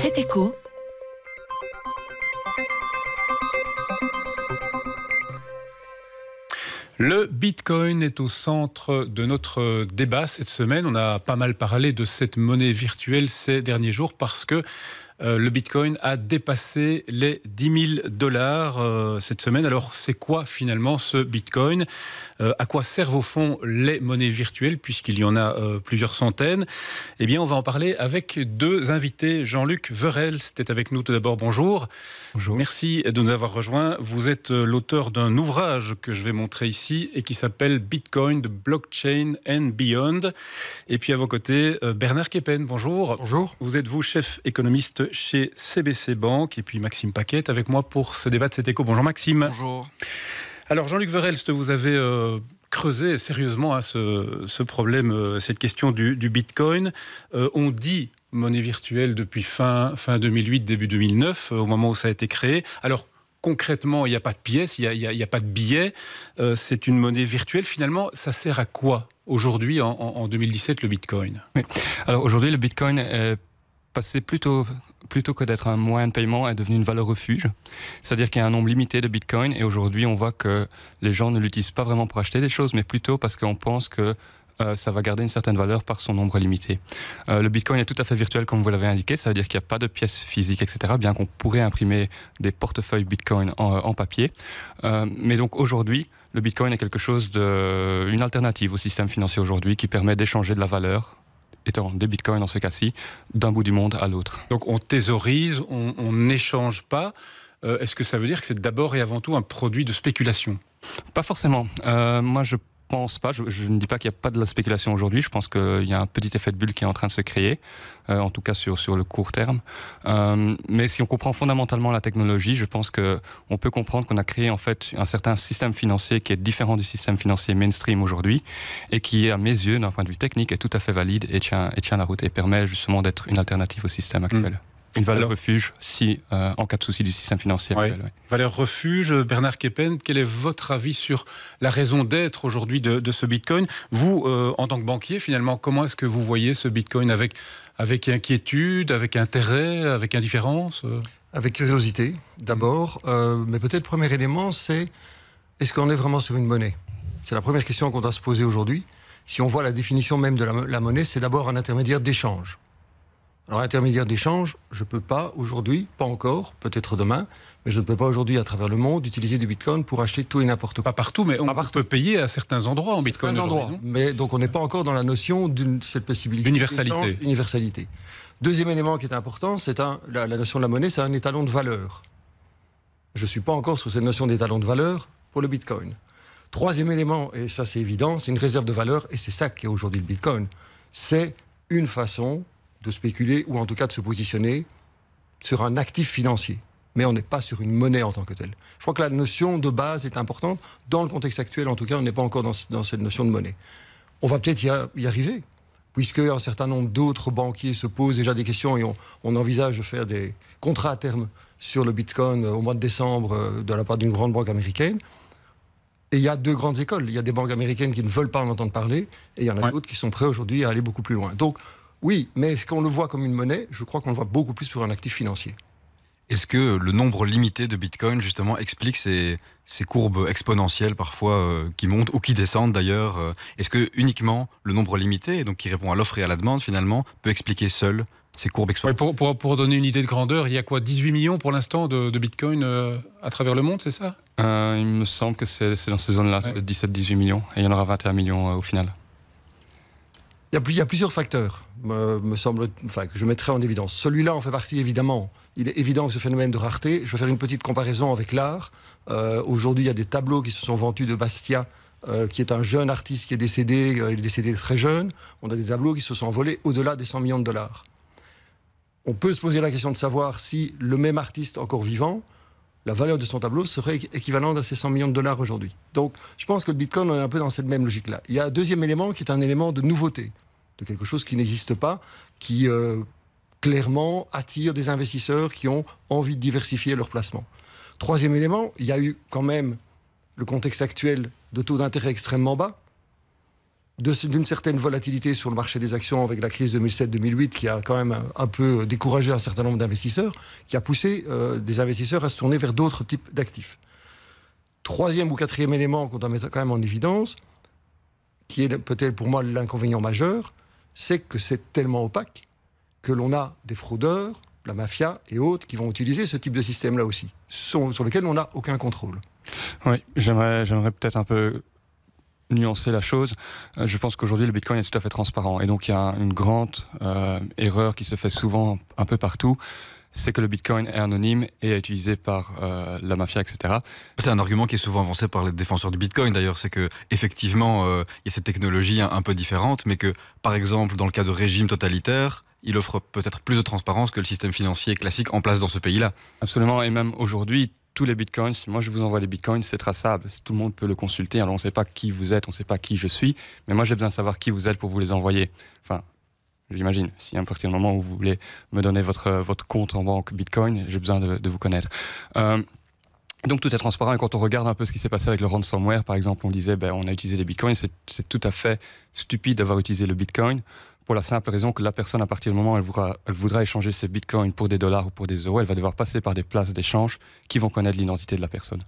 C'est écho. Le Bitcoin est au centre de notre débat cette semaine. On a pas mal parlé de cette monnaie virtuelle ces derniers jours parce que euh, le Bitcoin a dépassé les 10 000 dollars euh, cette semaine. Alors c'est quoi finalement ce Bitcoin euh, À quoi servent au fond les monnaies virtuelles puisqu'il y en a plusieurs centaines Eh bien on va en parler avec deux invités. Jean-Luc Verel, c'était avec nous tout d'abord. Bonjour. Bonjour. Merci de nous avoir rejoints. Vous êtes l'auteur d'un ouvrage que je vais montrer ici et qui s'appelle Bitcoin, the Blockchain and Beyond. Et puis à vos côtés, Bernard Kepen, bonjour. Bonjour. Vous êtes vous chef économiste chez CBC Banque et puis Maxime Paquette avec moi pour ce débat de cet écho. Bonjour Maxime. Bonjour. Alors Jean-Luc Verelst, vous avez euh, creusé sérieusement à hein, ce, problème, euh, cette question du, Bitcoin. Euh, on dit monnaie virtuelle depuis fin, fin 2008, début 2009, au moment où ça a été créé. Alors concrètement, il n'y a pas de pièce, il n'y a, pas de billet. c'est une monnaie virtuelle. Finalement, ça sert à quoi aujourd'hui, en, 2017, le Bitcoin Alors aujourd'hui, le Bitcoin est c'est plutôt plutôt que d'être un moyen de paiement, est devenu une valeur refuge. C'est-à-dire qu'il y a un nombre limité de Bitcoin et aujourd'hui, on voit que les gens ne l'utilisent pas vraiment pour acheter des choses, mais plutôt parce qu'on pense que euh, ça va garder une certaine valeur par son nombre limité. Euh, le bitcoin est tout à fait virtuel, comme vous l'avez indiqué, ça veut dire qu'il n'y a pas de pièces physiques, etc., bien qu'on pourrait imprimer des portefeuilles bitcoin en, papier. Euh, mais donc aujourd'hui, le bitcoin est quelque chose d'une alternative au système financier aujourd'hui qui permet d'échanger de la valeur étant des bitcoins dans ces cas-ci, d'un bout du monde à l'autre. Donc on thésaurise, on n'échange pas. Euh, est-ce que ça veut dire que c'est d'abord et avant tout un produit de spéculation Pas forcément. Euh, moi, je pense pas, je, ne dis pas qu'il n'y a pas de la spéculation aujourd'hui, je pense qu'il y a un petit effet de bulle qui est en train de se créer, euh, en tout cas sur, sur le court terme. Euh, mais si on comprend fondamentalement la technologie, je pense qu'on peut comprendre qu'on a créé en fait un certain système financier qui est différent du système financier mainstream aujourd'hui et qui, à mes yeux, d'un point de vue technique, est tout à fait valide et tient, et tient la route et permet justement d'être une alternative au système actuel. Mm. Une valeur refuge si, euh, en cas de souci du système financier. Ouais. Valeur refuge, Bernard Kepen, quel est votre avis sur la raison d'être aujourd'hui de, ce Bitcoin Vous, euh, en tant que banquier, finalement, comment est-ce que vous voyez ce Bitcoin avec, avec inquiétude, avec intérêt, avec indifférence euh Avec curiosité, d'abord. Mm. mais peut-être premier élément, c'est est-ce qu'on est vraiment sur une monnaie C'est la première question qu'on doit se poser aujourd'hui. Si on voit la définition même de la, la monnaie, c'est d'abord un intermédiaire d'échange. Alors, intermédiaire d'échange, je ne peux pas aujourd'hui, pas encore, peut-être demain, mais je ne peux pas aujourd'hui, à travers le monde, utiliser du bitcoin pour acheter tout et n'importe quoi. Pas partout, mais on peut payer à certains endroits en bitcoin. Certains endroits. Mais donc, on n'est pas encore dans la notion de cette possibilité. D'universalité. Universalité. Deuxième élément qui est important, c'est la, la notion de la monnaie, c'est un étalon de valeur. Je ne suis pas encore sur cette notion d'étalon de valeur pour le bitcoin. Troisième élément, et ça c'est évident, c'est une réserve de valeur, et c'est ça qu'est aujourd'hui le bitcoin. C'est une façon de spéculer ou en tout cas de se positionner sur un actif financier. Mais on n'est pas sur une monnaie en tant que telle. Je crois que la notion de base est importante. Dans le contexte actuel, en tout cas, on n'est pas encore dans, cette notion de monnaie. On va peut-être y, arriver, puisque un certain nombre d'autres banquiers se posent déjà des questions et on, envisage de faire des contrats à terme sur le Bitcoin euh, au mois de décembre euh, de la part d'une grande banque américaine. Et il y a deux grandes écoles. Il y a des banques américaines qui ne veulent pas en entendre parler, et il y en a d'autres qui sont prêts aujourd'hui à aller beaucoup plus loin. Donc, oui, mais est-ce qu'on le voit comme une monnaie Je crois qu'on le voit beaucoup plus pour un actif financier. Est-ce que le nombre limité de Bitcoin, justement, explique ces, courbes exponentielles parfois euh, qui montent ou qui descendent d'ailleurs euh, Est-ce que uniquement le nombre limité, donc qui répond à l'offre et à la demande finalement, peut expliquer seul ces courbes exponentielles pour, donner une idée de grandeur, il y a quoi 18 millions pour l'instant de, Bitcoin euh, à travers le monde, c'est ça Il me semble que c'est dans ces zones-là, c'est 17-18 millions, et il y en aura 21 millions au final. Il y, a, plusieurs facteurs, me, semble, enfin, que je mettrai en évidence. Celui-là en fait partie, évidemment. Il est évident que ce phénomène de rareté, je vais faire une petite comparaison avec l'art. Euh, aujourd'hui, il y a des tableaux qui se sont vendus de Bastia, euh, qui est un jeune artiste qui est décédé, euh, il est décédé très jeune. On a des tableaux qui se sont envolés au-delà des 100 millions de dollars. On peut se poser la question de savoir si le même artiste encore vivant la valeur de son tableau serait équivalente à ses 100 millions de dollars aujourd'hui. Donc je pense que le Bitcoin, on est un peu dans cette même logique-là. Il y a un deuxième élément qui est un élément de nouveauté, de quelque chose qui n'existe pas, qui euh, clairement attire des investisseurs qui ont envie de diversifier leurs placements. Troisième élément, il y a eu quand même le contexte actuel de taux d'intérêt extrêmement bas d'une certaine volatilité sur le marché des actions avec la crise 2007-2008 qui a quand même un, peu découragé un certain nombre d'investisseurs, qui a poussé euh, des investisseurs à se tourner vers d'autres types d'actifs. Troisième ou quatrième élément qu'on doit mettre quand même en évidence, qui est peut-être pour moi l'inconvénient majeur, c'est que c'est tellement opaque que l'on a des fraudeurs, la mafia et autres qui vont utiliser ce type de système-là aussi, sur, sur lequel on n'a aucun contrôle. Oui, j'aimerais, j'aimerais peut-être un peu nuancer la chose, euh, je pense qu'aujourd'hui le Bitcoin est tout à fait transparent. Et donc il y a une grande euh, erreur qui se fait souvent un peu partout, c'est que le Bitcoin est anonyme et est utilisé par euh, la mafia, etc. C'est un argument qui est souvent avancé par les défenseurs du Bitcoin d'ailleurs, c'est que effectivement il y a cette technologie un, peu différente, mais que par exemple dans le cas de régimes totalitaires il offre peut-être plus de transparence que le système financier classique en place dans ce pays-là. Absolument, et même aujourd'hui, tous les bitcoins, moi je vous envoie les bitcoins, c'est traçable, tout le monde peut le consulter, alors on ne sait pas qui vous êtes, on ne sait pas qui je suis, mais moi j'ai besoin de savoir qui vous êtes pour vous les envoyer. Enfin, j'imagine, si à partir du moment où vous voulez me donner votre, euh, votre compte en banque bitcoin, j'ai besoin de, vous connaître. Euh, donc tout est transparent et quand on regarde un peu ce qui s'est passé avec le ransomware, par exemple, on disait ben, on a utilisé les bitcoins, c'est tout à fait stupide d'avoir utilisé le bitcoin pour la simple raison que la personne, à partir du moment où elle voudra, elle voudra échanger ses bitcoins pour des dollars ou pour des euros, elle va devoir passer par des places d'échange qui vont connaître l'identité de la personne.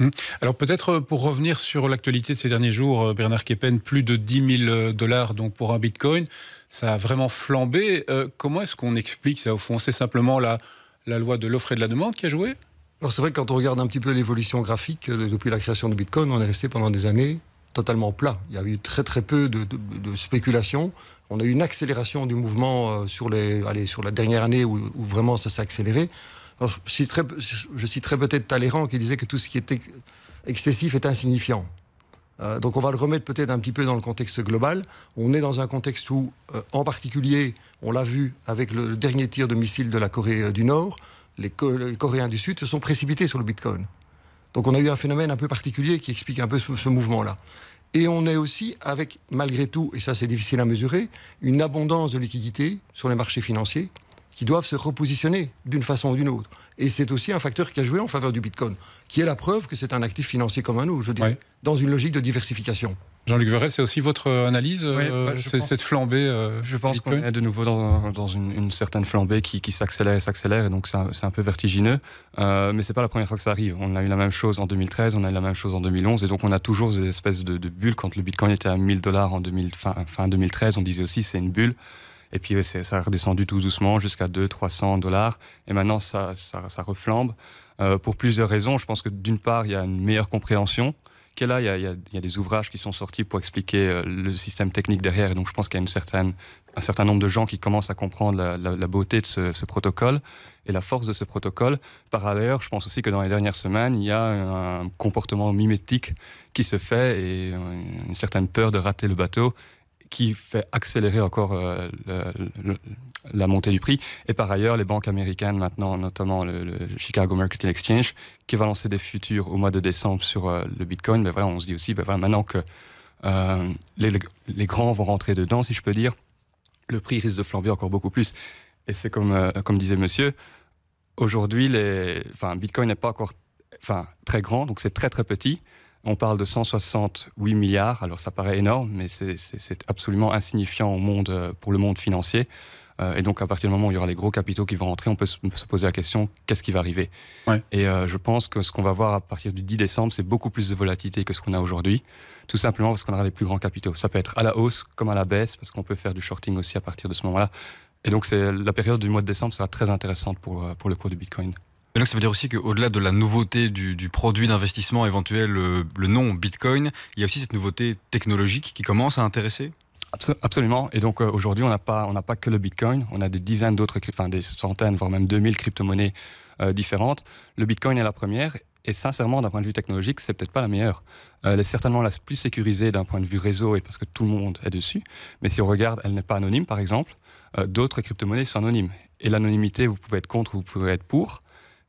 Hmm. Alors peut-être euh, pour revenir sur l'actualité de ces derniers jours, euh, Bernard Kepen, plus de 10 000 euh, dollars donc pour un bitcoin, ça a vraiment flambé. comment est-ce qu'on explique ça au fond C'est simplement la, la loi de l'offre et de la demande qui a joué Alors c'est vrai que quand on regarde un petit peu l'évolution graphique depuis la création de bitcoin, on est resté pendant des années totalement plat. Il y a eu très très peu de, de, de spéculation on a eu une accélération du mouvement euh, sur, les, sur la dernière année où, vraiment ça s'est accéléré. je citerai, peut-être Talleyrand qui disait que tout ce qui était excessif est insignifiant. Euh, donc on va le remettre peut-être un petit peu dans le contexte global. On est dans un contexte où, euh, en particulier, on l'a vu avec le, dernier tir de missile de la Corée du Nord, les, Coréens du Sud se sont précipités sur le Bitcoin. Donc on a eu un phénomène un peu particulier qui explique un peu ce mouvement-là. Et on est aussi avec, malgré tout, et ça c'est difficile à mesurer, une abondance de liquidités sur les marchés financiers qui doivent se repositionner d'une façon ou d'une autre. Et c'est aussi un facteur qui a joué en faveur du Bitcoin, qui est la preuve que c'est un actif financier comme un autre, je dirais, dans une logique de diversification. Jean-Luc Verret, c'est aussi votre euh, analyse, euh, bah, cette flambée euh, Je pense qu'on est de nouveau dans, une, certaine flambée qui, s'accélère et s'accélère, et donc c'est un, peu vertigineux. Euh, mais c'est pas la première fois que ça arrive. On a eu la même chose en 2013, on a eu la même chose en 2011, et donc on a toujours des espèces de, bulles. Quand le Bitcoin était à 1000 dollars en fin, 2013, on disait aussi c'est une bulle. Et puis ça a redescendu tout doucement jusqu'à 200-300 dollars. Et maintenant, ça, ça, reflambe. pour plusieurs raisons. Je pense que d'une part, il y a une meilleure compréhension là, il y, a, il y, a, des ouvrages qui sont sortis pour expliquer euh, le système technique derrière. donc, je pense qu'il y a une certaine, un certain nombre de gens qui commencent à comprendre la, beauté de ce, ce, protocole et la force de ce protocole. Par ailleurs, je pense aussi que dans les dernières semaines, il y a un comportement mimétique qui se fait et euh, une certaine peur de rater le bateau qui fait accélérer encore euh, la montée du prix. Et par ailleurs, les banques américaines maintenant, notamment le, Chicago Mercantile Exchange, qui va lancer des futurs au mois de décembre sur euh, le Bitcoin, ben voilà, on se dit aussi, ben maintenant que euh, les, les, grands vont rentrer dedans, si je peux dire, le prix risque de flamber encore beaucoup plus. Et c'est comme, comme disait monsieur, aujourd'hui, les, Bitcoin n'est pas encore enfin, très grand, donc c'est très très petit. On parle de 168 milliards, alors ça paraît énorme, mais c'est absolument insignifiant au monde, euh, pour le monde financier. Euh, et donc, à partir du moment où il y aura les gros capitaux qui vont rentrer, on peut se poser la question qu'est-ce qui va arriver Et euh, je pense que ce qu'on va voir à partir du 10 décembre, c'est beaucoup plus de volatilité que ce qu'on a aujourd'hui, tout simplement parce qu'on aura les plus grands capitaux. Ça peut être à la hausse comme à la baisse, parce qu'on peut faire du shorting aussi à partir de ce moment-là. Et donc, la période du mois de décembre sera très intéressante pour, pour le cours du Bitcoin. Et donc ça veut dire aussi qu'au-delà de la nouveauté du, produit d'investissement éventuel, euh, le, nom Bitcoin, il y a aussi cette nouveauté technologique qui commence à intéresser Absolument. Et donc euh, aujourd'hui, on n'a pas, on pas que le Bitcoin, on a des dizaines d'autres, enfin des centaines, voire même 2000 crypto-monnaies euh, différentes. Le Bitcoin est la première. Et sincèrement, d'un point de vue technologique, c'est peut-être pas la meilleure. elle est certainement la plus sécurisée d'un point de vue réseau et parce que tout le monde est dessus. Mais si on regarde, elle n'est pas anonyme, par exemple. D'autres crypto-monnaies sont anonymes. Et l'anonymité, vous pouvez être contre, vous pouvez être pour.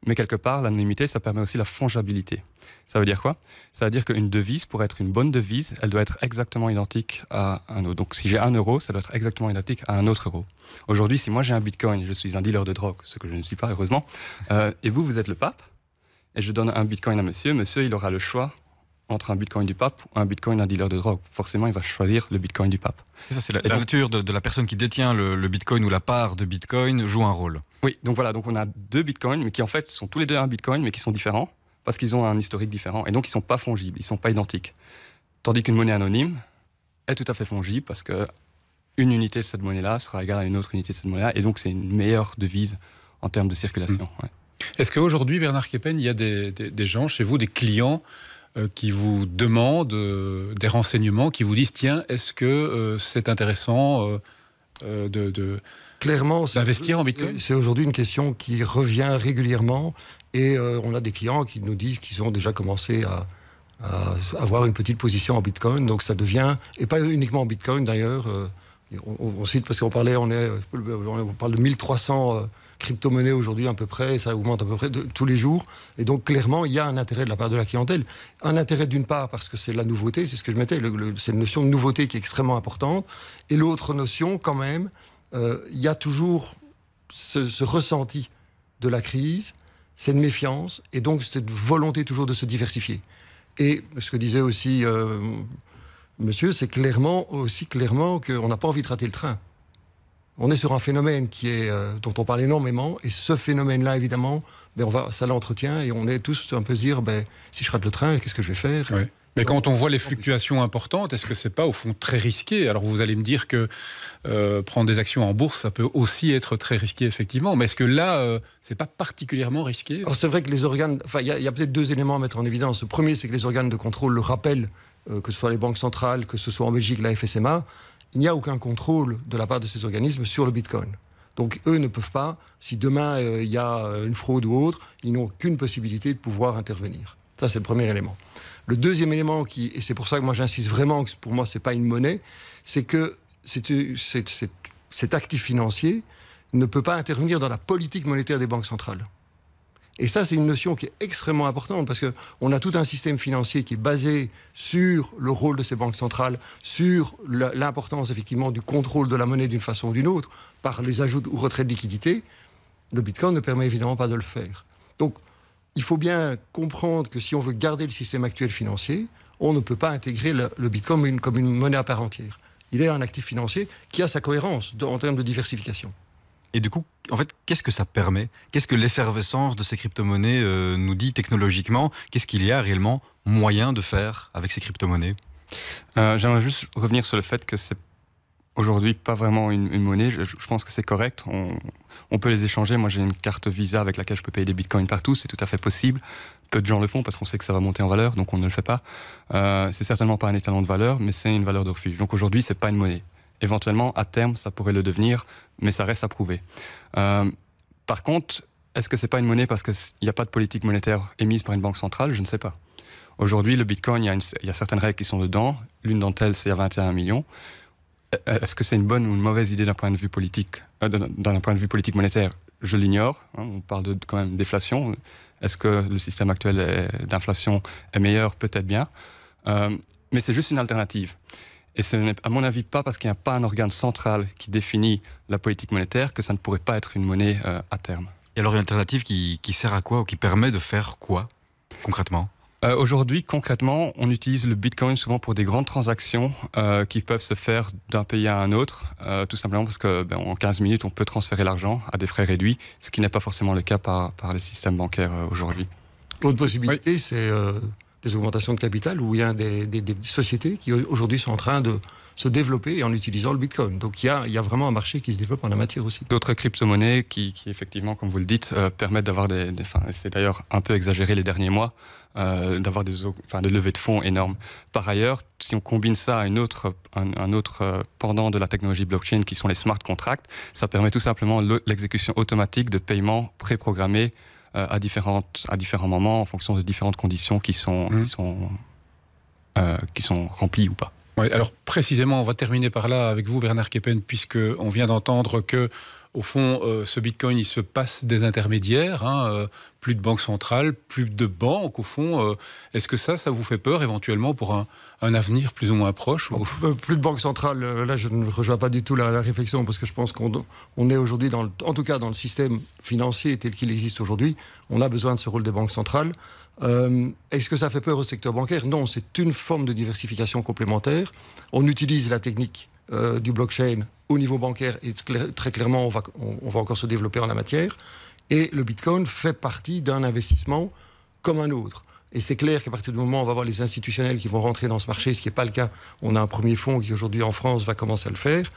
Mais quelque part, l'anonymité, ça permet aussi la fongibilité. Ça veut dire quoi Ça veut dire qu'une devise, pour être une bonne devise, elle doit être exactement identique à un autre. Donc si j'ai un euro, ça doit être exactement identique à un autre euro. Aujourd'hui, si moi j'ai un bitcoin, je suis un dealer de drogue, ce que je ne suis pas, heureusement, euh, et vous, vous êtes le pape, et je donne un bitcoin à monsieur, monsieur, il aura le choix entre un bitcoin du pape ou un bitcoin d'un dealer de drogue. Forcément, il va choisir le bitcoin du pape. ça, c'est la, nature de, la personne qui détient le, bitcoin ou la part de bitcoin joue un rôle. Oui, donc voilà, donc on a deux bitcoins, mais qui en fait sont tous les deux un bitcoin, mais qui sont différents, parce qu'ils ont un historique différent, et donc ils ne sont pas fongibles, ils ne sont pas identiques. Tandis qu'une monnaie anonyme est tout à fait fongible, parce que une unité de cette monnaie-là sera égale à une autre unité de cette monnaie-là, et donc c'est une meilleure devise en termes de circulation. Mm. Est-ce qu'aujourd'hui, Bernard Kepen, il y a des gens chez vous, des clients euh, qui vous demandent euh, des renseignements, qui vous disent tiens, est-ce que euh, c'est intéressant de, de Clairement, d'investir en Bitcoin C'est aujourd'hui une question qui revient régulièrement et on a des clients qui nous disent qu'ils ont déjà commencé à, avoir une petite position en Bitcoin. Donc ça devient, et pas uniquement en Bitcoin d'ailleurs, on, parce qu'on parlait, on, est, on parle de 1300 crypto-monnaies aujourd'hui à peu près, ça augmente à peu près de, tous les jours. Et donc clairement, il y a un intérêt de la part de la clientèle. Un intérêt d'une part parce que c'est la nouveauté, c'est ce que je mettais, c'est une notion de nouveauté qui est extrêmement importante. Et l'autre notion quand même, euh, il y a toujours ce, ressenti de la crise, cette méfiance et donc cette volonté toujours de se diversifier. Et ce que disait aussi euh, monsieur, c'est clairement aussi clairement qu'on n'a pas envie de rater le train on est sur un phénomène qui est, euh, dont on parle énormément, et ce phénomène-là, évidemment, ben on va, ça l'entretient, et on est tous un peu se dire, ben, si je rate le train, qu'est-ce que je vais faire Mais quand on voit les fluctuations importantes, est-ce que c'est pas au fond très risqué Alors vous allez me dire que euh, prendre des actions en bourse, ça peut aussi être très risqué effectivement. Mais est-ce que là, euh, c'est pas particulièrement risqué Alors c'est vrai que les organes, il y a, peut-être deux éléments à mettre en évidence. Le premier, c'est que les organes de contrôle le rappellent, que ce soit les banques centrales, que ce soit en Belgique la FSMA, il n'y a aucun contrôle de la part de ces organismes sur le Bitcoin. Donc eux ne peuvent pas, si demain euh, il y a euh, une fraude ou autre, ils n'ont aucune possibilité de pouvoir intervenir. Ça, c'est le premier élément. Le deuxième élément, qui, et c'est pour ça que moi j'insiste vraiment que pour moi ce n'est pas une monnaie, c'est que c'est, cet actif financier ne peut pas intervenir dans la politique monétaire des banques centrales. Et ça, c'est une notion qui est extrêmement importante parce qu'on a tout un système financier qui est basé sur le rôle de ces banques centrales, sur l'importance effectivement du contrôle de la monnaie d'une façon ou d'une autre par les ajouts ou retraits de liquidités. Le Bitcoin ne permet évidemment pas de le faire. Donc, il faut bien comprendre que si on veut garder le système actuel financier, on ne peut pas intégrer le, Bitcoin comme une, monnaie à part entière. Il est un actif financier qui a sa cohérence en termes de diversification. Et du coup, en fait, qu'est-ce que ça permet Qu'est-ce que l'effervescence de ces crypto-monnaies euh, nous dit technologiquement Qu'est-ce qu'il y a réellement moyen de faire avec ces crypto-monnaies euh, J'aimerais juste revenir sur le fait que c'est aujourd'hui pas vraiment une, monnaie. Je, pense que c'est correct. On, peut les échanger. Moi, j'ai une carte Visa avec laquelle je peux payer des bitcoins partout. C'est tout à fait possible. Peu de gens le font parce qu'on sait que ça va monter en valeur, donc on ne le fait pas. Euh, c'est certainement pas un étalon de valeur, mais c'est une valeur de refuge. Donc aujourd'hui, c'est pas une monnaie éventuellement, à terme, ça pourrait le devenir, mais ça reste à prouver. Euh, par contre, est-ce que c'est pas une monnaie parce qu'il n'y a pas de politique monétaire émise par une banque centrale Je ne sais pas. Aujourd'hui, le Bitcoin, il y, a certaines règles qui sont dedans. L'une d'entre elles, c'est à 21 millions. Euh, est-ce que c'est une bonne ou une mauvaise idée d'un point de vue politique, euh, d'un point de vue politique monétaire Je l'ignore. Hein. on parle quand même d'inflation. Est-ce que le système actuel d'inflation est meilleur Peut-être bien. mais c'est juste une alternative. Et ce n'est à mon avis pas parce qu'il n'y a pas un organe central qui définit la politique monétaire que ça ne pourrait pas être une monnaie euh, à terme. Et alors une alternative qui, sert à quoi ou qui permet de faire quoi concrètement euh, Aujourd'hui, concrètement, on utilise le Bitcoin souvent pour des grandes transactions euh, qui peuvent se faire d'un pays à un autre, tout simplement parce qu'en ben, 15 minutes, on peut transférer l'argent à des frais réduits, ce qui n'est pas forcément le cas par, les systèmes bancaires aujourd'hui. L'autre possibilité, c'est des augmentations de capital où il y a des, sociétés qui aujourd'hui sont en train de se développer en utilisant le Bitcoin. Donc il y, a, vraiment un marché qui se développe en la matière aussi. D'autres crypto-monnaies qui, effectivement, comme vous le dites, euh, permettent d'avoir des... enfin, c'est d'ailleurs un peu exagéré les derniers mois, euh, d'avoir des, enfin, des levées de fonds énormes. Par ailleurs, si on combine ça à une autre, un, un autre euh, pendant de la technologie blockchain qui sont les smart contracts, ça permet tout simplement l'exécution automatique de paiements préprogrammés euh, à, différentes, à différents moments en fonction de différentes conditions qui sont, qui mmh. sont, euh, qui sont remplies ou pas alors précisément, on va terminer par là avec vous, Bernard Keppen, puisque on vient d'entendre que, au fond, euh, ce Bitcoin, il se passe des intermédiaires. Hein, euh, plus de banque centrale, plus de banques, au fond. Euh, est-ce que ça, ça vous fait peur éventuellement pour un, avenir plus ou moins proche Plus de banque centrale, là, je ne rejoins pas du tout la, réflexion, parce que je pense qu'on est aujourd'hui, en tout cas dans le système financier tel qu'il existe aujourd'hui, on a besoin de ce rôle des banques centrales. Euh, est-ce que ça fait peur au secteur bancaire Non, c'est une forme de diversification complémentaire. On utilise la technique euh, du blockchain au niveau bancaire et très clairement, on va, va encore se développer en la matière. Et le Bitcoin fait partie d'un investissement comme un autre. Et c'est clair qu'à partir du moment où on va voir les institutionnels qui vont rentrer dans ce marché, ce qui n'est pas le cas, on a un premier fonds qui aujourd'hui en France va commencer à le faire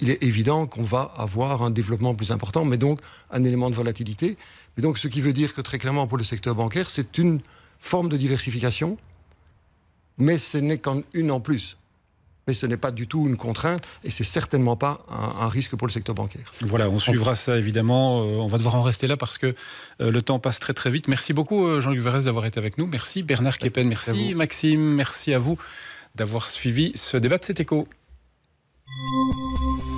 il est évident qu'on va avoir un développement plus important, mais donc un élément de volatilité. Mais donc, ce qui veut dire que très clairement, pour le secteur bancaire, c'est une forme de diversification, mais ce n'est qu'une en plus. Mais ce n'est pas du tout une contrainte et c'est certainement pas un, risque pour le secteur bancaire. Voilà, on suivra ça évidemment. Euh, on va devoir en rester là parce que euh, le temps passe très très vite. Merci beaucoup euh, Jean-Luc Vérez, d'avoir été avec nous. Merci Bernard Kepen, merci, merci Maxime, merci à vous d'avoir suivi ce débat de cet écho. Thank you.